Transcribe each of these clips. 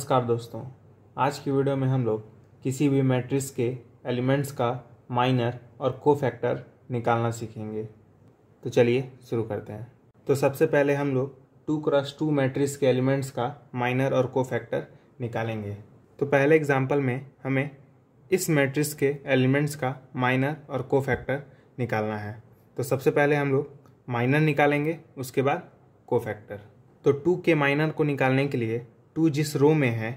नमस्कार दोस्तों आज की वीडियो में हम लोग किसी भी मैट्रिक्स के एलिमेंट्स का माइनर और को फैक्टर निकालना सीखेंगे तो चलिए शुरू करते हैं तो सबसे पहले हम लोग टू क्रॉस टू मैट्रिक्स के एलिमेंट्स का माइनर और को फैक्टर निकालेंगे तो पहले एग्जाम्पल में हमें इस मैट्रिक्स के एलिमेंट्स का माइनर और को फैक्टर निकालना है तो सबसे पहले हम लोग माइनर निकालेंगे उसके बाद को फैक्टर तो टू के माइनर को निकालने के लिए टू जिस रो में है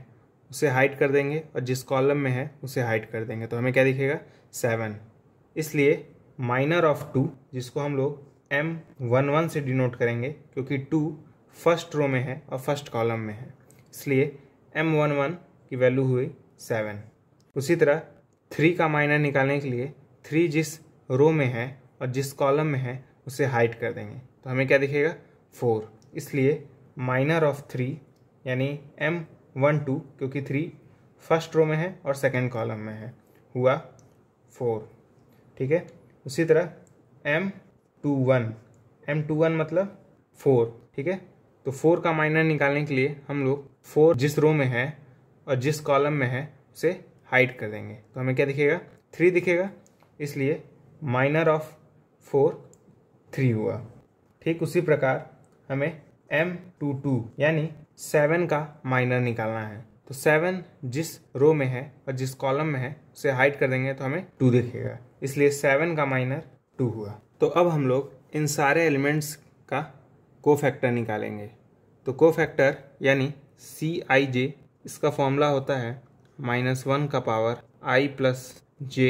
उसे हाइट कर देंगे और जिस कॉलम में है उसे हाइट कर देंगे तो हमें क्या दिखेगा सेवन इसलिए माइनर ऑफ टू जिसको हम लोग एम वन वन से डिनोट करेंगे क्योंकि टू फर्स्ट रो में है और फर्स्ट कॉलम में है इसलिए एम वन वन की वैल्यू हुई सेवन उसी तरह थ्री का माइनर निकालने के लिए थ्री जिस रो में है और जिस कॉलम में है उसे हाइट कर देंगे तो हमें क्या दिखेगा फोर इसलिए माइनर ऑफ थ्री यानी एम वन टू क्योंकि थ्री फर्स्ट रो में है और सेकेंड कॉलम में है हुआ फोर ठीक है उसी तरह M two one M two one मतलब फोर ठीक है तो फोर का माइनर निकालने के लिए हम लोग फोर जिस रो में है और जिस कॉलम में है उसे हाइड कर देंगे तो हमें क्या दिखेगा थ्री दिखेगा इसलिए माइनर ऑफ फोर थ्री हुआ ठीक उसी प्रकार हमें एम टू टू यानी सेवन का माइनर निकालना है तो सेवन जिस रो में है और जिस कॉलम में है उसे हाइड कर देंगे तो हमें टू दिखेगा इसलिए सेवन का माइनर टू हुआ तो अब हम लोग इन सारे एलिमेंट्स का को फैक्टर निकालेंगे तो को फैक्टर यानी सी आई जे इसका फॉर्मूला होता है माइनस वन का power I plus J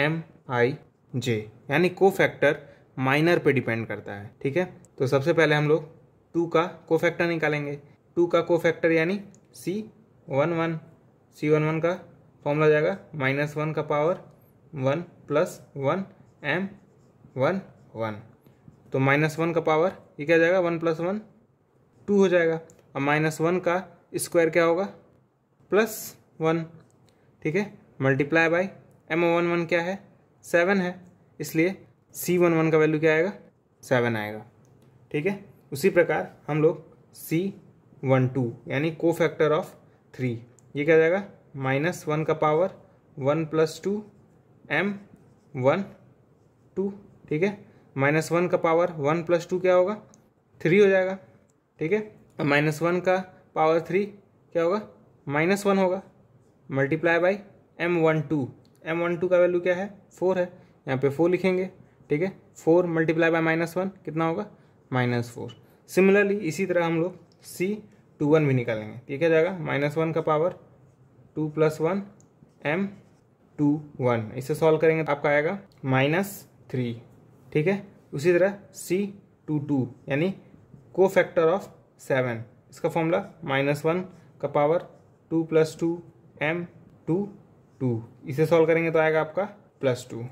M I J यानी को फैक्टर माइनर पे डिपेंड करता है ठीक है तो सबसे पहले हम लोग टू का को फैक्टर निकालेंगे टू का को फैक्टर यानी C one one C one one का फॉर्मूला जाएगा माइनस वन का power one plus one M one one तो माइनस वन का पावर ये क्या जाएगा वन प्लस वन टू हो जाएगा और माइनस वन का स्क्वायर क्या होगा प्लस वन ठीक है multiply by M one one क्या है सेवन है इसलिए सी वन वन का वैल्यू क्या आएगा सेवन आएगा ठीक है उसी प्रकार हम लोग सी वन टू यानी को फैक्टर ऑफ थ्री ये क्या जाएगा माइनस वन का power one plus two M one two ठीक है माइनस वन का पावर वन प्लस टू क्या होगा थ्री हो जाएगा ठीक है माइनस वन का पावर थ्री क्या होगा माइनस वन होगा multiply by M one two M one two का वैल्यू क्या है फोर है यहाँ पे फोर लिखेंगे ठीक है four multiply by minus one कितना होगा माइनस फोर सिमिलरली इसी तरह हम लोग सी टू वन भी निकालेंगे तो ये क्या जाएगा माइनस वन का power two plus one M two one इसे सॉल्व करेंगे तो आपका आएगा माइनस थ्री ठीक है उसी तरह सी टू टू यानी को फैक्टर ऑफ सेवन इसका फॉर्मूला माइनस वन का power two plus two M two two इसे सॉल्व करेंगे तो आएगा आपका प्लस टू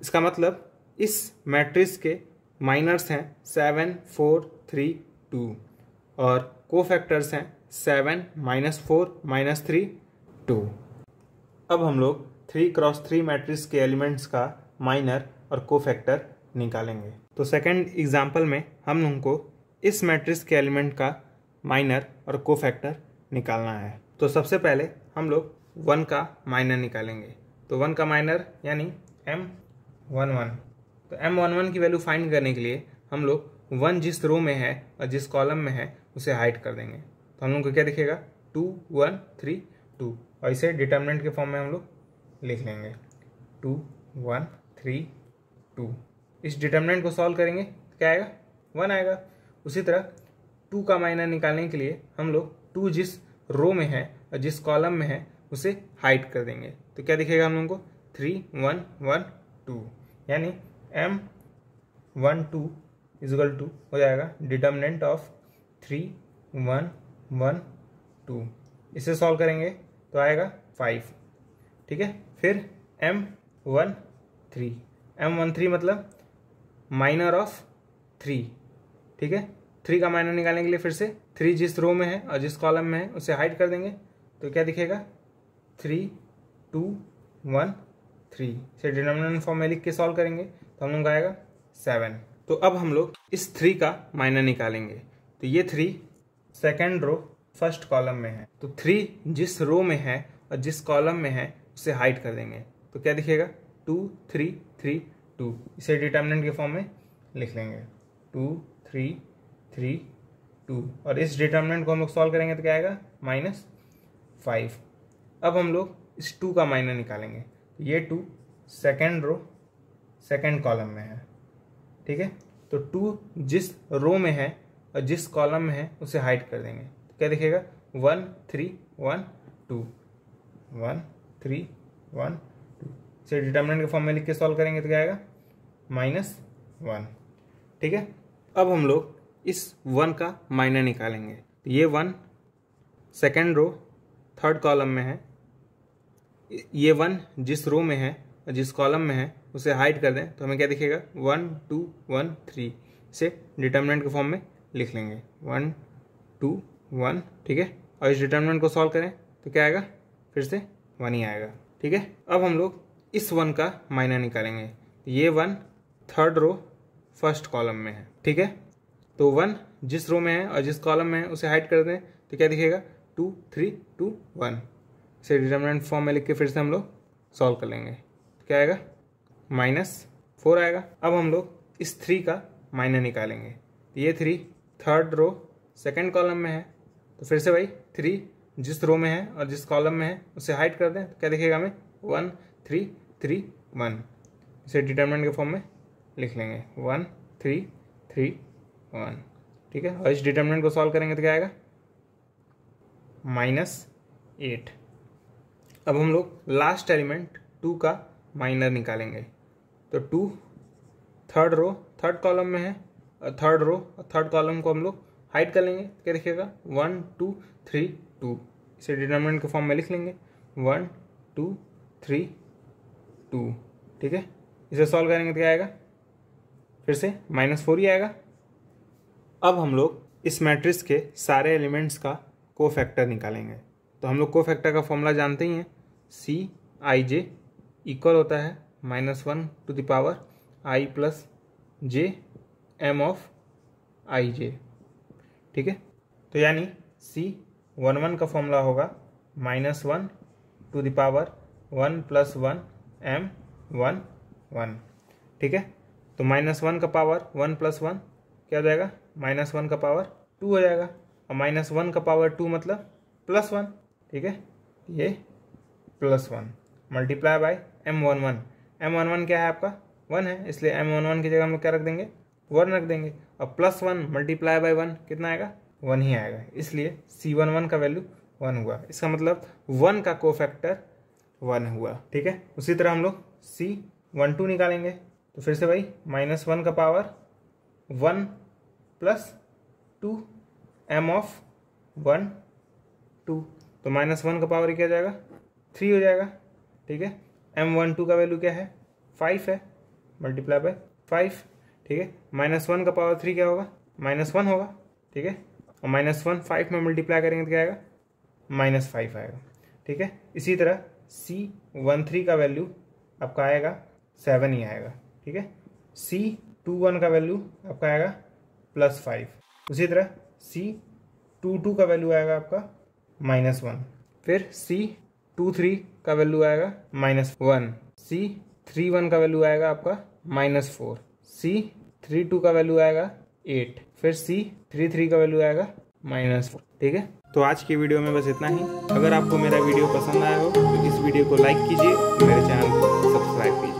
इसका मतलब इस मैट्रिक्स के माइनर्स हैं सेवन फोर थ्री टू और को फैक्टर्स हैं seven minus four minus three two अब हम लोग थ्री क्रॉस थ्री मैट्रिक्स के एलिमेंट्स का माइनर और को फैक्टर निकालेंगे तो सेकेंड एग्जाम्पल में हम लोगों को इस मैट्रिक्स के एलिमेंट का माइनर और को फैक्टर निकालना है तो सबसे पहले हम लोग वन का माइनर निकालेंगे तो वन का माइनर यानी एम वन वन तो एम वन वन की वैल्यू फाइंड करने के लिए हम लोग वन जिस रो में है और जिस कॉलम में है उसे हाइट कर देंगे तो हम लोग को क्या दिखेगा टू वन थ्री टू और इसे डिटर्मिनेंट के फॉर्म में हम लोग लिख लेंगे टू वन थ्री टू इस डिटर्मिनेंट को सॉल्व करेंगे तो क्या आएगा वन आएगा उसी तरह टू का मायना निकालने के लिए हम लोग टू जिस रो में है और जिस कॉलम में है उसे हाइट कर देंगे तो क्या दिखेगा हम लोगों को थ्री वन वन टू यानी M one two equal two हो जाएगा determinant of three one one two इसे सॉल्व करेंगे तो आएगा फाइव ठीक है फिर M one three M one three मतलब माइनर ऑफ थ्री ठीक है थ्री का माइनर निकालने के लिए फिर से थ्री जिस रो में है और जिस कॉलम में है उसे हाइड कर देंगे तो क्या दिखेगा थ्री टू वन थ्री इसे डिनोमिनेटर फॉर्म में लिख के सॉल्व करेंगे तो हम लोग आएगा सेवन तो अब हम लोग इस थ्री का माइनर निकालेंगे तो ये three second row first column में है तो थ्री जिस रो में है और जिस कॉलम में है उसे हाइड कर देंगे तो क्या दिखेगा टू थ्री थ्री टू इसे डिटर्मिनेंट के फॉर्म में लिख लेंगे टू थ्री थ्री टू और इस डिटर्मिनेंट को हम लोग सॉल्व करेंगे तो क्या आएगा माइनस फाइव अब हम लोग इस टू का माइनर निकालेंगे तो ये two second row second column में है ठीक है तो टू जिस रो में है और जिस कॉलम में है उसे हाइड कर देंगे तो क्या दिखेगा one three one two one three one two इसे डिटर्मिनेंट के फॉर्म में लिख के सॉल्व करेंगे तो क्या आएगा माइनस वन ठीक है अब हम लोग इस वन का माइनर निकालेंगे तो ये one second row third column में है ये वन जिस रो में है और जिस कॉलम में है उसे हाइड कर दें तो हमें क्या दिखेगा वन टू वन थ्री से डिटर्मिनेंट के फॉर्म में लिख लेंगे वन टू वन ठीक है और इस डिटर्मिनेंट को सॉल्व करें तो क्या आएगा फिर से वन ही आएगा ठीक है अब हम लोग इस वन का मायना निकालेंगे ये one third row first column में है ठीक है तो वन जिस रो में है और जिस कॉलम में है उसे हाइड कर दें तो क्या दिखेगा टू थ्री टू वन इसे डिटर्मिनेंट फॉर्म में लिख के फिर से हम लोग सॉल्व कर लेंगे तो क्या आएगा माइनस फोर आएगा अब हम लोग इस थ्री का माइनर निकालेंगे ये three third row second column में है तो फिर से भाई थ्री जिस रो में है और जिस कॉलम में है उसे हाइड कर दें तो क्या दिखेगा हमें वन थ्री थ्री वन इसे डिटर्मिनेंट के फॉर्म में लिख लेंगे वन थ्री थ्री वन ठीक है और इस डिटर्मिनेंट को सॉल्व करेंगे तो क्या आएगा माइनस एट अब हम लोग लास्ट एलिमेंट टू का माइनर निकालेंगे तो two third row third column में है थर्ड रो थर्ड कॉलम को हम लोग हाइड कर लेंगे क्या देखिएगा वन टू थ्री टू इसे डिटर्मिनेंट के फॉर्म में लिख लेंगे वन टू थ्री टू ठीक है इसे सॉल्व करेंगे तो क्या आएगा फिर से माइनस फोर ही आएगा अब हम लोग इस मैट्रिक्स के सारे एलिमेंट्स का को फैक्टर निकालेंगे तो हम लोग को फैक्टर का फॉर्मूला जानते ही हैं सी आई जे इक्वल होता है minus one to the power I plus J M of I J ठीक है तो यानी सी वन वन का फॉर्मूला होगा minus one to the power one plus one M one one ठीक है तो माइनस वन का पावर वन प्लस वन क्या हो जाएगा माइनस वन का पावर टू हो जाएगा और माइनस वन का पावर टू मतलब प्लस वन ठीक है ये plus one multiply by M one one M one one क्या है आपका वन है इसलिए एम वन वन की जगह हम लोग क्या रख देंगे वन रख देंगे और plus one multiply by one कितना आएगा वन ही आएगा इसलिए सी वन वन का वैल्यू वन हुआ इसका मतलब वन का को फैक्टर वन हुआ ठीक है उसी तरह हम लोग सी वन टू निकालेंगे तो फिर से भाई माइनस वन का power one plus two M of one two तो माइनस वन का पावर क्या जाएगा थ्री हो जाएगा ठीक है एम वन टू का वैल्यू क्या है फाइव है मल्टीप्लाई बाय फाइव ठीक है माइनस वन का पावर थ्री क्या होगा माइनस वन होगा ठीक है और माइनस वन फाइव में मल्टीप्लाई करेंगे तो क्या आएगा माइनस फाइव आएगा ठीक है इसी तरह सी वन थ्री का वैल्यू आपका आएगा सेवन ही आएगा ठीक है सी टू वन का वैल्यू आपका आएगा प्लस फाइव उसी तरह सी टू टू का वैल्यू आएगा आपका माइनस वन फिर सी टू थ्री का वैल्यू आएगा minus one C three one का वैल्यू आएगा आपका minus four C three two का वैल्यू आएगा एट फिर सी थ्री थ्री का वैल्यू आएगा माइनस फोर ठीक है तो आज की वीडियो में बस इतना ही अगर आपको मेरा वीडियो पसंद आया हो तो इस वीडियो को लाइक कीजिए मेरे चैनल को सब्सक्राइब कीजिए